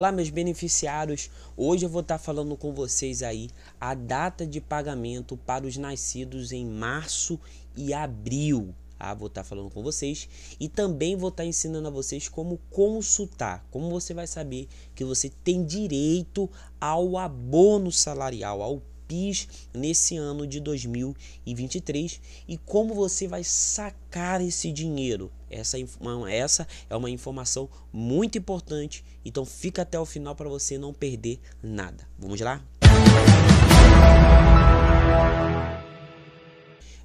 Olá meus beneficiários, hoje eu vou estar tá falando com vocês aí a data de pagamento para os nascidos em março e abril. Ah, vou estar tá falando com vocês e também vou estar ensinando a vocês como consultar, como você vai saber que você tem direito ao abono salarial, ao PIS nesse ano de 2023 e como você vai sacar esse dinheiro. Essa, essa é uma informação muito importante, então fica até o final para você não perder nada. Vamos lá?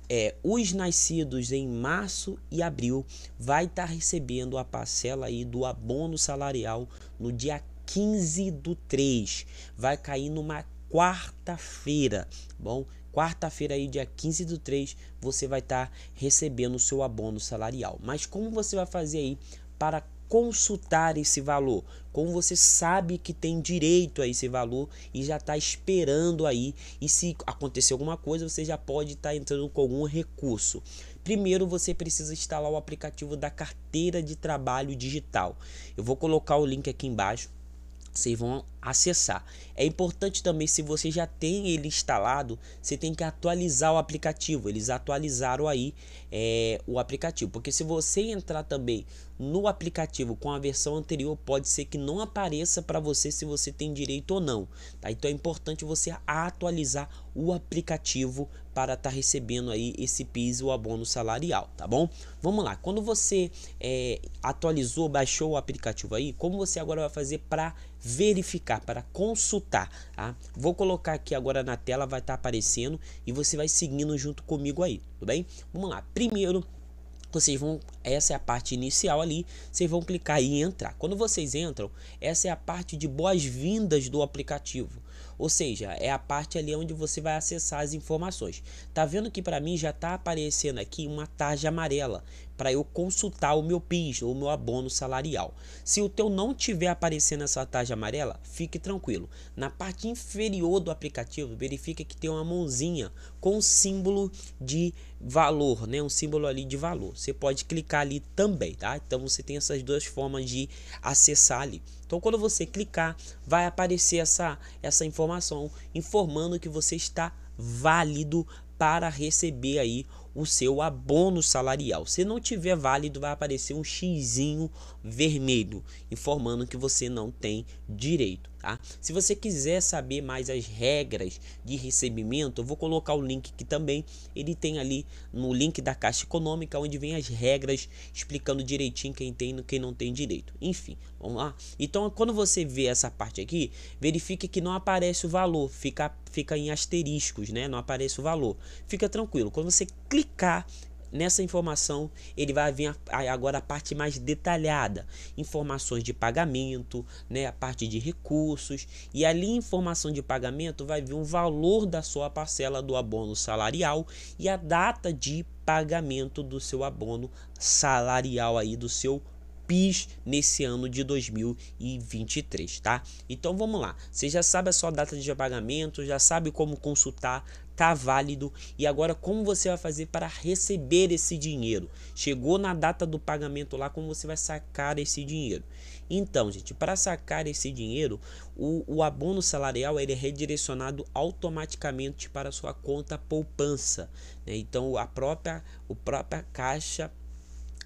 É, os nascidos em março e abril vai estar tá recebendo a parcela aí do abono salarial no dia 15 do 3. Vai cair numa quarta-feira, bom? Quarta-feira aí, dia 15 do 3, você vai estar tá recebendo o seu abono salarial. Mas como você vai fazer aí para consultar esse valor? Como você sabe que tem direito a esse valor e já está esperando aí? E se acontecer alguma coisa, você já pode estar tá entrando com algum recurso. Primeiro você precisa instalar o aplicativo da carteira de trabalho digital. Eu vou colocar o link aqui embaixo. Vocês vão acessar. É importante também, se você já tem ele instalado, você tem que atualizar o aplicativo. Eles atualizaram aí é, o aplicativo, porque se você entrar também no aplicativo com a versão anterior, pode ser que não apareça para você se você tem direito ou não. Tá? Então é importante você atualizar o aplicativo para estar tá recebendo aí esse PIS, o abono salarial, tá bom? Vamos lá, quando você é, atualizou, baixou o aplicativo aí, como você agora vai fazer para verificar? clicar para consultar, tá? Vou colocar aqui agora na tela, vai estar tá aparecendo e você vai seguindo junto comigo aí, tudo bem? Vamos lá, primeiro vocês vão, essa é a parte inicial ali, vocês vão clicar e entrar. Quando vocês entram, essa é a parte de boas-vindas do aplicativo. Ou seja, é a parte ali onde você vai acessar as informações. Tá vendo que para mim já tá aparecendo aqui uma tarja amarela, para eu consultar o meu PIS ou o meu abono salarial. Se o teu não tiver aparecendo essa tarja amarela, fique tranquilo. Na parte inferior do aplicativo, verifique que tem uma mãozinha com símbolo de valor, né? Um símbolo ali de valor. Você pode clicar ali também, tá? Então você tem essas duas formas de acessar ali. Então quando você clicar, vai aparecer essa essa informação informando que você está válido para receber aí o seu abono salarial. Se não tiver válido, vai aparecer um xizinho vermelho informando que você não tem direito. Tá? Se você quiser saber mais as regras de recebimento, eu vou colocar o link que também. Ele tem ali no link da Caixa Econômica, onde vem as regras explicando direitinho quem tem e quem não tem direito. Enfim, vamos lá. Então, quando você vê essa parte aqui, verifique que não aparece o valor, fica, fica em asteriscos, né? Não aparece o valor. Fica tranquilo. Quando você clicar nessa informação ele vai vir agora a parte mais detalhada, informações de pagamento, né, a parte de recursos e ali informação de pagamento vai vir um valor da sua parcela do abono salarial e a data de pagamento do seu abono salarial aí do seu PIS nesse ano de 2023, tá? Então vamos lá. Você já sabe a sua data de pagamento, já sabe como consultar, tá válido e agora como você vai fazer para receber esse dinheiro? Chegou na data do pagamento lá, como você vai sacar esse dinheiro? Então, gente, para sacar esse dinheiro, o, o abono salarial ele é redirecionado automaticamente para sua conta poupança, né? Então a própria o própria caixa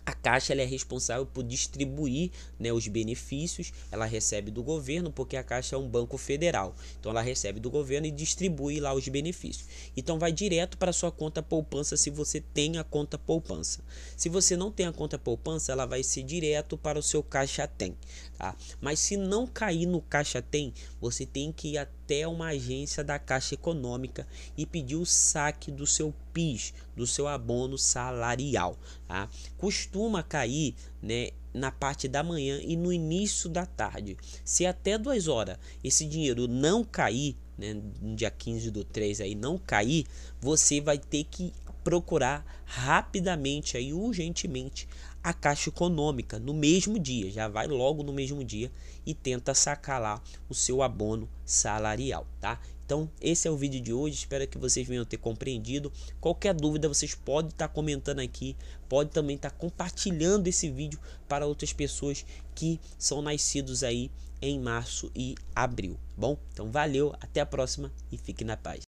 a Caixa é responsável por distribuir né, os benefícios, ela recebe do governo, porque a Caixa é um banco federal. Então ela recebe do governo e distribui lá os benefícios. Então vai direto para sua conta poupança se você tem a conta poupança. Se você não tem a conta poupança, ela vai ser direto para o seu Caixa Tem. Tá? Mas se não cair no Caixa Tem, você tem que ir até uma agência da Caixa Econômica e pedir o saque do seu PIS, do seu abono salarial. Tá? custo costuma cair né, na parte da manhã e no início da tarde. Se até 2 horas esse dinheiro não cair, né, no dia 15 do 3 aí não cair, você vai ter que procurar rapidamente aí urgentemente a Caixa Econômica no mesmo dia, já vai logo no mesmo dia e tenta sacar lá o seu abono salarial, tá? Então, esse é o vídeo de hoje. Espero que vocês venham ter compreendido. Qualquer dúvida, vocês podem estar tá comentando aqui, pode também estar tá compartilhando esse vídeo para outras pessoas que são nascidos aí em março e abril. Tá bom, então valeu, até a próxima e fique na paz.